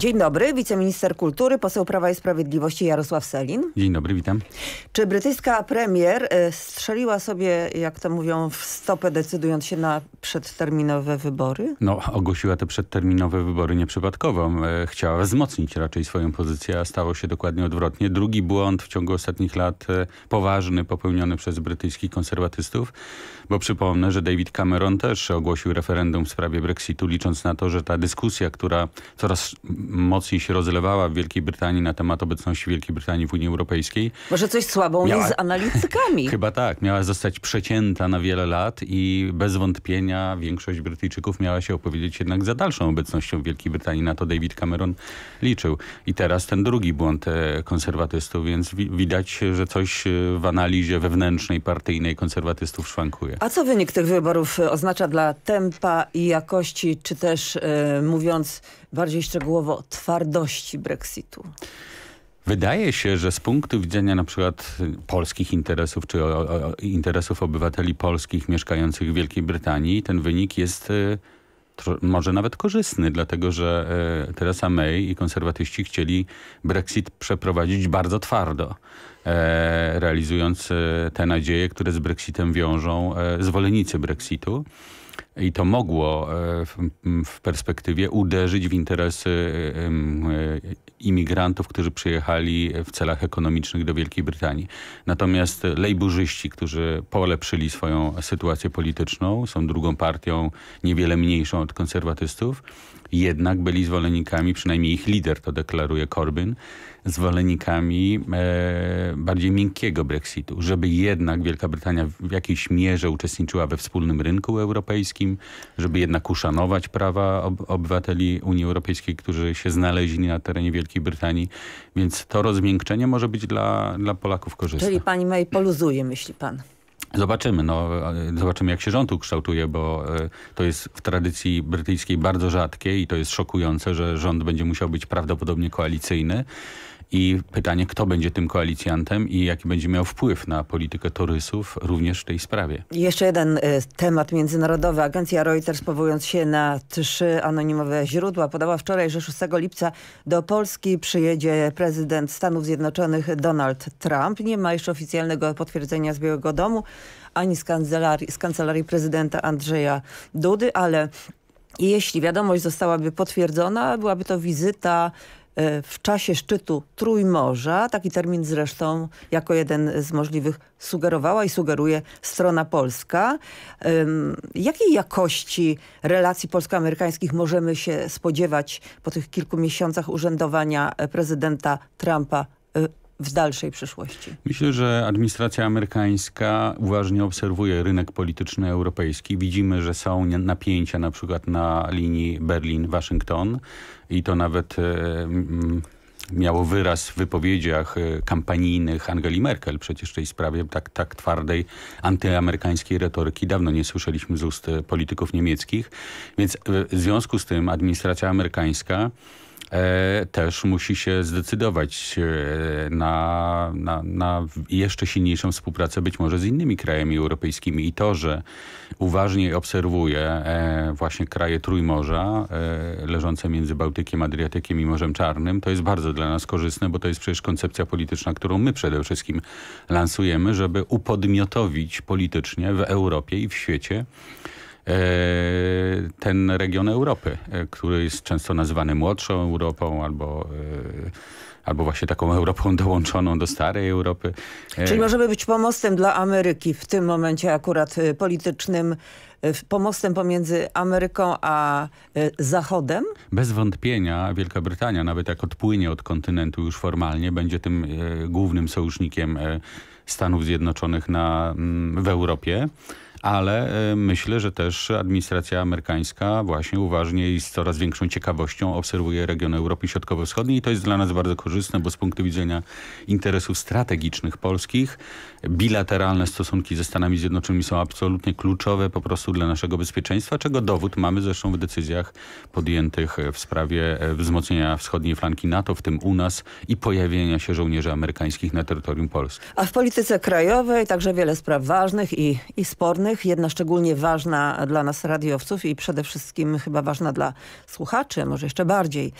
Dzień dobry, wiceminister kultury, poseł Prawa i Sprawiedliwości Jarosław Selin. Dzień dobry, witam. Czy brytyjska premier e, strzeliła sobie, jak to mówią, w stopę decydując się na przedterminowe wybory? No, ogłosiła te przedterminowe wybory nieprzypadkowo. E, chciała wzmocnić raczej swoją pozycję, a stało się dokładnie odwrotnie. Drugi błąd w ciągu ostatnich lat e, poważny popełniony przez brytyjskich konserwatystów, bo przypomnę, że David Cameron też ogłosił referendum w sprawie Brexitu, licząc na to, że ta dyskusja, która coraz mocniej się rozlewała w Wielkiej Brytanii na temat obecności Wielkiej Brytanii w Unii Europejskiej. Może coś słabą miała, jest z analitykami. chyba tak. Miała zostać przecięta na wiele lat i bez wątpienia większość Brytyjczyków miała się opowiedzieć jednak za dalszą obecnością Wielkiej Brytanii. Na to David Cameron liczył. I teraz ten drugi błąd e, konserwatystów, więc wi widać, że coś e, w analizie wewnętrznej, partyjnej konserwatystów szwankuje. A co wynik tych wyborów e, oznacza dla tempa i jakości, czy też y, mówiąc bardziej szczegółowo twardości Brexitu? Wydaje się, że z punktu widzenia na przykład polskich interesów, czy o, o, interesów obywateli polskich mieszkających w Wielkiej Brytanii, ten wynik jest y, może nawet korzystny, dlatego że y, Theresa May i konserwatyści chcieli Brexit przeprowadzić bardzo twardo, e, realizując e, te nadzieje, które z Brexitem wiążą zwolennicy Brexitu i to mogło e, w perspektywie uderzyć w interesy e, e, imigrantów, którzy przyjechali w celach ekonomicznych do Wielkiej Brytanii. Natomiast lejburzyści, którzy polepszyli swoją sytuację polityczną, są drugą partią niewiele mniejszą od konserwatystów, jednak byli zwolennikami, przynajmniej ich lider to deklaruje Corbyn, zwolennikami e, bardziej miękkiego Brexitu, żeby jednak Wielka Brytania w jakiejś mierze uczestniczyła we wspólnym rynku europejskim, żeby jednak uszanować prawa ob obywateli Unii Europejskiej, którzy się znaleźli na terenie Wielkiej Brytanii. Więc to rozmiękczenie może być dla, dla Polaków korzystne. Czyli pani May poluzuje, myśli pan? Zobaczymy, no, zobaczymy jak się rząd ukształtuje, bo e, to jest w tradycji brytyjskiej bardzo rzadkie i to jest szokujące, że rząd będzie musiał być prawdopodobnie koalicyjny i pytanie, kto będzie tym koalicjantem i jaki będzie miał wpływ na politykę torysów również w tej sprawie. Jeszcze jeden e, temat międzynarodowy. Agencja Reuters powołując się na trzy anonimowe źródła podała wczoraj, że 6 lipca do Polski przyjedzie prezydent Stanów Zjednoczonych Donald Trump. Nie ma jeszcze oficjalnego potwierdzenia z Białego Domu ani z kancelarii, z kancelarii prezydenta Andrzeja Dudy, ale jeśli wiadomość zostałaby potwierdzona, byłaby to wizyta E, w czasie szczytu Trójmorza. Taki termin zresztą jako jeden z możliwych sugerowała i sugeruje strona polska. Jakiej jakości relacji polsko-amerykańskich możemy się spodziewać po tych kilku miesiącach urzędowania e, prezydenta Trumpa e, w dalszej przyszłości? Myślę, że administracja amerykańska uważnie obserwuje rynek polityczny europejski. Widzimy, że są napięcia na przykład na linii Berlin-Waszyngton i to nawet... E, miało wyraz w wypowiedziach e, kampanijnych Angeli Merkel przecież w tej sprawie tak, tak twardej antyamerykańskiej retoryki dawno nie słyszeliśmy z ust polityków niemieckich. Więc w związku z tym administracja amerykańska E, też musi się zdecydować e, na, na, na jeszcze silniejszą współpracę być może z innymi krajami europejskimi i to, że uważniej obserwuję e, właśnie kraje Trójmorza leżące między Bałtykiem, Adriatykiem i Morzem Czarnym, to jest bardzo dla nas korzystne, bo to jest przecież koncepcja polityczna, którą my przede wszystkim lansujemy, żeby upodmiotowić politycznie w Europie i w świecie E, ten region Europy, e, który jest często nazywany młodszą Europą albo e, albo właśnie taką Europą dołączoną do starej Europy. Czyli możemy być pomostem dla Ameryki w tym momencie akurat politycznym, pomostem pomiędzy Ameryką a Zachodem? Bez wątpienia Wielka Brytania, nawet jak odpłynie od kontynentu już formalnie, będzie tym głównym sojusznikiem Stanów Zjednoczonych na, mm, w Europie ale e, myślę, że też administracja amerykańska właśnie uważnie i z coraz większą ciekawością obserwuje region Europy Środkowo-Wschodniej i to jest dla nas bardzo korzystne, bo z punktu widzenia interesów strategicznych polskich bilateralne stosunki ze Stanami Zjednoczonymi są absolutnie kluczowe po prostu dla naszego bezpieczeństwa, czego dowód mamy zresztą w decyzjach podjętych w sprawie e, wzmocnienia wschodniej flanki NATO, w tym u nas i pojawienia się żołnierzy amerykańskich na terytorium Polski. A w polityce krajowej także wiele spraw ważnych i, i spornych ważnych. Jedna szczególnie ważna dla nas radiowców i przede wszystkim chyba ważna dla słuchaczy, może jeszcze bardziej.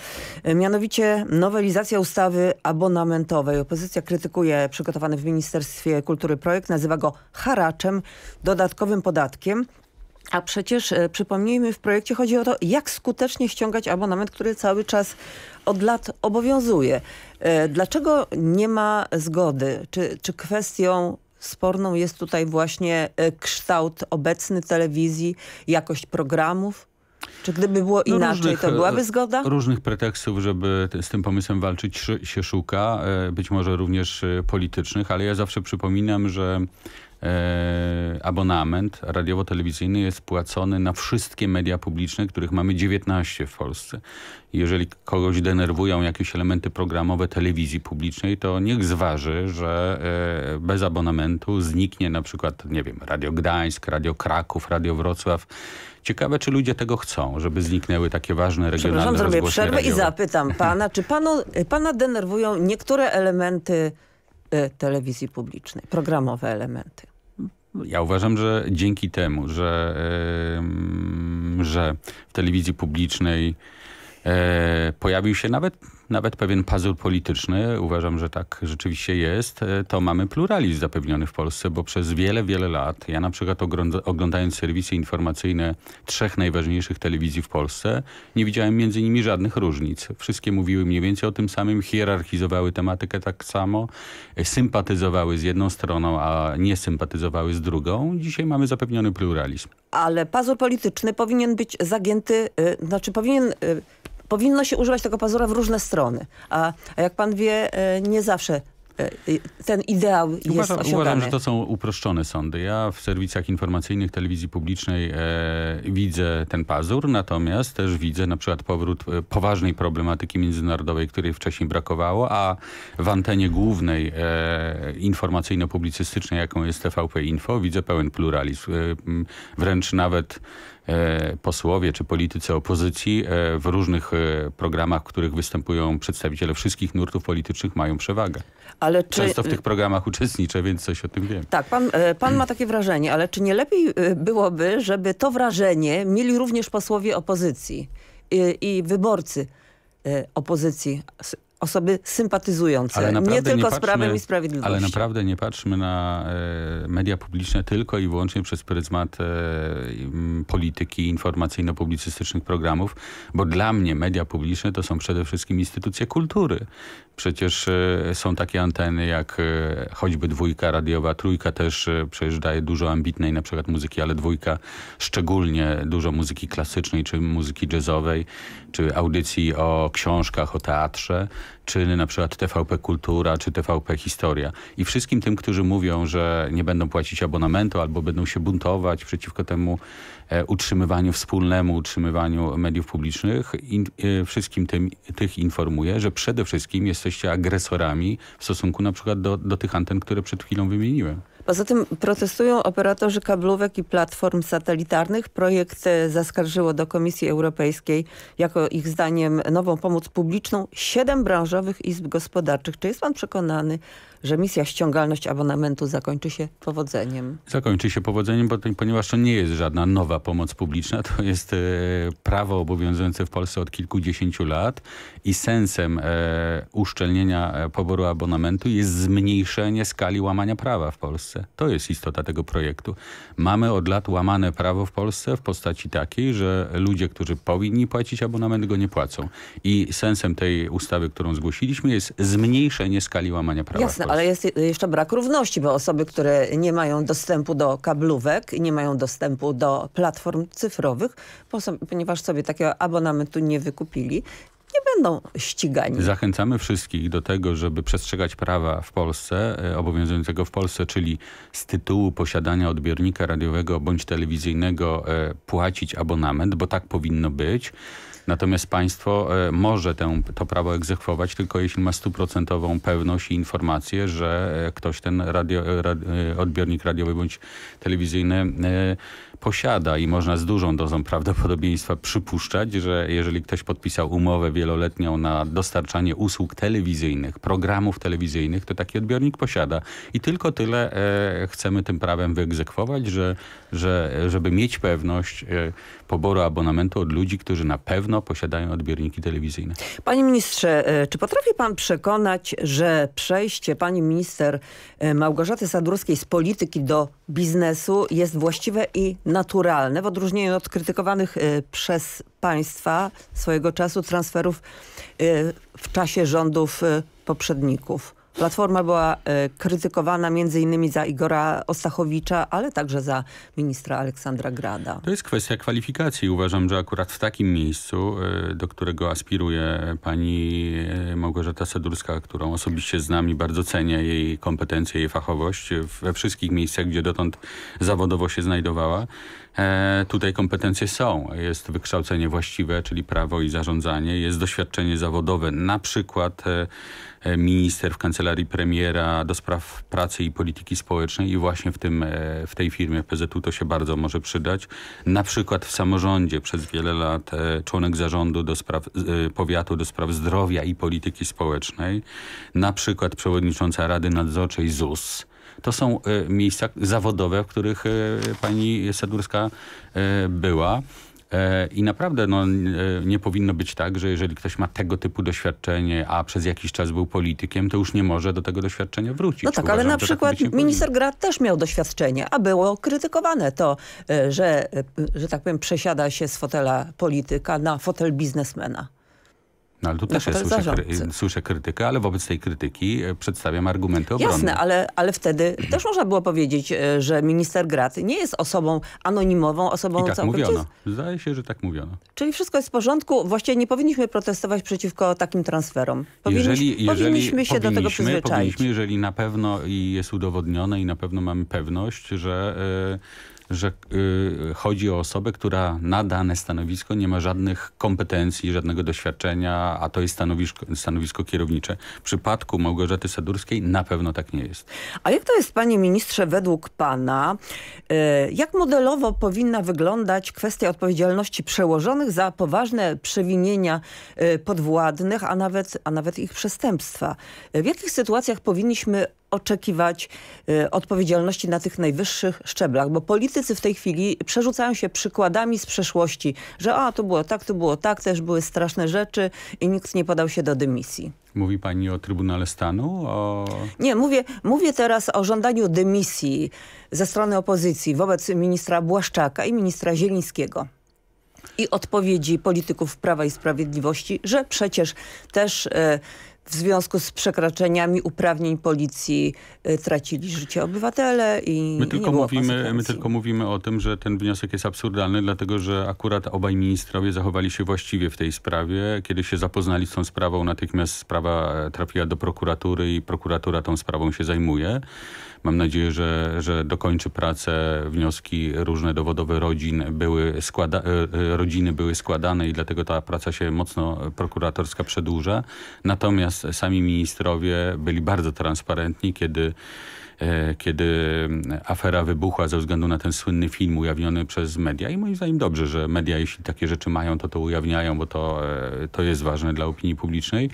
Mianowicie nowelizacja ustawy abonamentowej. Opozycja krytykuje przygotowany w Ministerstwie Kultury projekt, nazywa go haraczem, dodatkowym podatkiem. A przecież e, przypomnijmy, w projekcie chodzi o to, jak skutecznie ściągać abonament, który cały czas od lat obowiązuje. E, dlaczego nie ma zgody? Czy, czy kwestią sporną jest tutaj właśnie e, kształt obecny telewizji, jakość programów? Czy gdyby było no, no, inaczej, no różnych, to e, byłaby zgoda? Różnych pretekstów, żeby z tym pomysłem walczyć się szuka, e, być może również politycznych, ale ja zawsze przypominam, że e, abonament radiowo-telewizyjny jest płacony na wszystkie media publiczne, których mamy 19 w Polsce. Jeżeli kogoś denerwują jakieś elementy programowe telewizji publicznej, to niech zważy, że e, bez abonamentu zniknie na przykład, nie wiem, Radio Gdańsk, Radio Kraków, Radio Wrocław. Ciekawe, czy ludzie tego chcą, żeby zniknęły takie ważne regionalne Przepraszam, zrobię przerwę radiowe. i zapytam pana, czy y, pana denerwują niektóre elementy y, telewizji publicznej, programowe elementy? Ja uważam, że dzięki temu, że, że w telewizji publicznej e, pojawił się nawet nawet pewien pazur polityczny, uważam, że tak rzeczywiście jest, e, to mamy pluralizm zapewniony w Polsce, bo przez wiele, wiele lat, ja na przykład oglądając serwisy informacyjne trzech najważniejszych telewizji w Polsce, nie widziałem między nimi żadnych różnic. Wszystkie mówiły mniej więcej o tym samym, hierarchizowały tematykę tak samo, e, sympatyzowały z jedną stroną, a nie sympatyzowały z drugą. Dzisiaj mamy zapewniony pluralizm. Ale pazur polityczny powinien być zagięty, e, znaczy powinien powinno się używać tego pazura w różne strony. A, a jak pan wie, e, nie zawsze e, ten ideał jest uważam, Uważam, że to są uproszczone sądy. Ja w serwisach informacyjnych telewizji publicznej e, widzę ten pazur, natomiast też widzę na przykład powrót e, poważnej problematyki międzynarodowej, której wcześniej brakowało, a w antenie głównej e, informacyjno-publicystycznej, jaką jest TVP Info, widzę pełen pluralizm. E, wręcz nawet E, posłowie czy politycy opozycji e, w różnych e, programach, w których występują przedstawiciele wszystkich nurtów politycznych mają przewagę. Ale czy... Często w tych programach uczestniczę, więc coś o tym wiem. Tak, pan, pan ma takie wrażenie, ale czy nie lepiej byłoby, żeby to wrażenie mieli również posłowie opozycji i, i wyborcy opozycji osoby sympatyzujące, nie tylko patrzmy, z Prawem i Sprawiedliwością. Ale naprawdę nie patrzmy na e, media publiczne tylko i wyłącznie przez pryzmat e, polityki informacyjno-publicystycznych programów, bo dla mnie media publiczne to są przede wszystkim instytucje kultury. Przecież e, są takie anteny jak choćby dwójka radiowa, trójka też przecież daje dużo ambitnej na przykład muzyki, ale dwójka szczególnie dużo muzyki klasycznej, czy muzyki jazzowej, czy audycji o książkach, o teatrze czy na przykład TVP Kultura, czy TVP Historia. I wszystkim tym, którzy mówią, że nie będą płacić abonamentu albo będą się buntować przeciwko temu e, utrzymywaniu wspólnemu, utrzymywaniu mediów publicznych, in, e, wszystkim tym, tych informuję, że przede wszystkim jesteście agresorami w stosunku na przykład do, do tych anten, które przed chwilą wymieniłem. Poza tym protestują operatorzy kablówek i platform satelitarnych. Projekt e, zaskarżyło do Komisji Europejskiej jako ich zdaniem nową pomoc publiczną siedem branżowych izb gospodarczych. Czy jest pan przekonany, że misja ściągalność abonamentu zakończy się powodzeniem? Zakończy się powodzeniem, bo, ponieważ to nie jest żadna nowa pomoc publiczna. To jest e, prawo obowiązujące w Polsce od kilkudziesięciu lat i sensem e, uszczelnienia e, poboru abonamentu jest zmniejszenie skali łamania prawa w Polsce. Polsce. To jest istota tego projektu. Mamy od lat łamane prawo w Polsce w postaci takiej, że ludzie, którzy powinni płacić abonament, go nie płacą. I sensem tej ustawy, którą zgłosiliśmy jest zmniejszenie skali łamania prawa. Jasne, ale jest jeszcze brak równości, bo osoby, które nie mają dostępu do kablówek, nie mają dostępu do platform cyfrowych, ponieważ sobie takiego abonamentu nie wykupili, nie będą ścigani. Zachęcamy wszystkich do tego, żeby przestrzegać prawa w Polsce, e, obowiązującego w Polsce, czyli z tytułu posiadania odbiornika radiowego bądź telewizyjnego e, płacić abonament, bo tak powinno być. Natomiast państwo e, może tę, to prawo egzekwować tylko jeśli ma stuprocentową pewność i informację, że ktoś ten radio, rad, odbiornik radiowy bądź telewizyjny posiada i można z dużą dozą prawdopodobieństwa przypuszczać, że jeżeli ktoś podpisał umowę w wieloletnią na dostarczanie usług telewizyjnych, programów telewizyjnych, to taki odbiornik posiada. I tylko tyle e, chcemy tym prawem wyegzekwować, że, że, żeby mieć pewność e, poboru abonamentu od ludzi, którzy na pewno posiadają odbiorniki telewizyjne. Panie ministrze, e, czy potrafi pan przekonać, że przejście pani minister e, Małgorzaty Sadurskiej z polityki do biznesu jest właściwe i naturalne w odróżnieniu od krytykowanych e, przez państwa swojego czasu transferów y, w czasie rządów y, poprzedników. Platforma była y, krytykowana między innymi za Igora Ostachowicza, ale także za ministra Aleksandra Grada. To jest kwestia kwalifikacji. Uważam, że akurat w takim miejscu, do którego aspiruje pani Małgorzata Sedurska, którą osobiście znam i bardzo cenię jej kompetencje, jej fachowość we wszystkich miejscach, gdzie dotąd zawodowo się znajdowała, E, tutaj kompetencje są. Jest wykształcenie właściwe, czyli prawo i zarządzanie, jest doświadczenie zawodowe, na przykład e, e, minister w kancelarii premiera do spraw pracy i polityki społecznej i właśnie w, tym, w tej firmie PZU to się bardzo może przydać. Na przykład w samorządzie przez wiele lat członek zarządu do spraw powiatu do spraw zdrowia i polityki społecznej, na przykład przewodnicząca Rady Nadzorczej ZUS, to są e, miejsca zawodowe, w których e, pani Sedurska e, była. I naprawdę no, nie powinno być tak, że jeżeli ktoś ma tego typu doświadczenie, a przez jakiś czas był politykiem, to już nie może do tego doświadczenia wrócić. No tak, Uważam, ale na tak przykład tak minister Grad też miał doświadczenie, a było krytykowane to, że, że tak powiem przesiada się z fotela polityka na fotel biznesmena. No ale tu no też ja słyszę, kry, słyszę, krytykę, ale wobec tej krytyki e, przedstawiam argumenty obronne. Jasne, ale, ale wtedy też można było powiedzieć, e, że minister Grat nie jest osobą anonimową, osobą... I tak całkowicie... mówiono. Zdaje się, że tak mówiono. Czyli wszystko jest w porządku. Właściwie nie powinniśmy protestować przeciwko takim transferom. Powinniśmy, jeżeli, jeżeli powinniśmy się powinniśmy, do tego przyzwyczaić. Powinniśmy, jeżeli na pewno jest udowodnione i na pewno mamy pewność, że... Yy, że y, chodzi o osobę, która na dane stanowisko nie ma żadnych kompetencji, żadnego doświadczenia, a to jest stanowisko, stanowisko kierownicze. W przypadku Małgorzaty Sadurskiej na pewno tak nie jest. A jak to jest, panie ministrze, według pana, y, jak modelowo powinna wyglądać kwestia odpowiedzialności przełożonych za poważne przewinienia y, podwładnych, a nawet, a nawet ich przestępstwa? W jakich sytuacjach powinniśmy oczekiwać y, odpowiedzialności na tych najwyższych szczeblach, bo politycy w tej chwili przerzucają się przykładami z przeszłości, że a, to było tak, to było tak, też były straszne rzeczy i nikt nie podał się do dymisji. Mówi pani o Trybunale Stanu? O... Nie, mówię, mówię teraz o żądaniu dymisji ze strony opozycji wobec ministra Błaszczaka i ministra Zielińskiego i odpowiedzi polityków Prawa i Sprawiedliwości, że przecież też e, w związku z przekraczeniami uprawnień policji y, tracili życie obywatele i my tylko mówimy, My tylko mówimy o tym, że ten wniosek jest absurdalny, dlatego że akurat obaj ministrowie zachowali się właściwie w tej sprawie. Kiedy się zapoznali z tą sprawą, natychmiast sprawa e, trafiła do prokuratury i prokuratura tą sprawą się zajmuje. Mam nadzieję, że, że dokończy pracę. Wnioski różne dowodowe rodzin były składa e, e, rodziny były składane i dlatego ta praca się mocno prokuratorska przedłuża. Natomiast sami ministrowie byli bardzo transparentni, kiedy E, kiedy afera wybuchła ze względu na ten słynny film ujawniony przez media i moim zdaniem dobrze, że media jeśli takie rzeczy mają, to to ujawniają, bo to, e, to jest ważne dla opinii publicznej,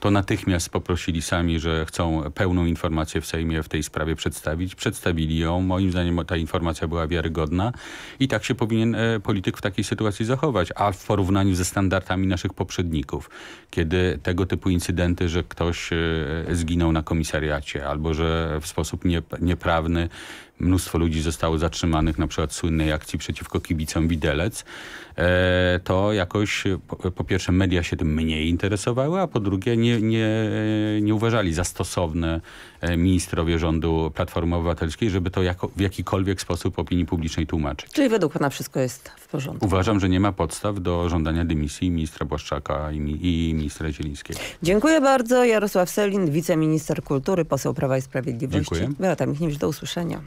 to natychmiast poprosili sami, że chcą pełną informację w Sejmie w tej sprawie przedstawić. Przedstawili ją. Moim zdaniem ta informacja była wiarygodna i tak się powinien e, polityk w takiej sytuacji zachować, a w porównaniu ze standardami naszych poprzedników, kiedy tego typu incydenty, że ktoś zginął na komisariacie albo że w sposób nieprawny mnóstwo ludzi zostało zatrzymanych na przykład słynnej akcji przeciwko kibicom Widelec, e, to jakoś po pierwsze media się tym mniej interesowały, a po drugie nie, nie, nie uważali za stosowne e, ministrowie rządu Platformy Obywatelskiej, żeby to jako, w jakikolwiek sposób opinii publicznej tłumaczyć. Czyli według pana wszystko jest w porządku? Uważam, że nie ma podstaw do żądania dymisji ministra Błaszczaka i, i ministra Zielińskiego. Dziękuję bardzo. Jarosław Selin, wiceminister kultury, poseł Prawa i Sprawiedliwości. Dziękuję. Beata Michniewicz, do usłyszenia.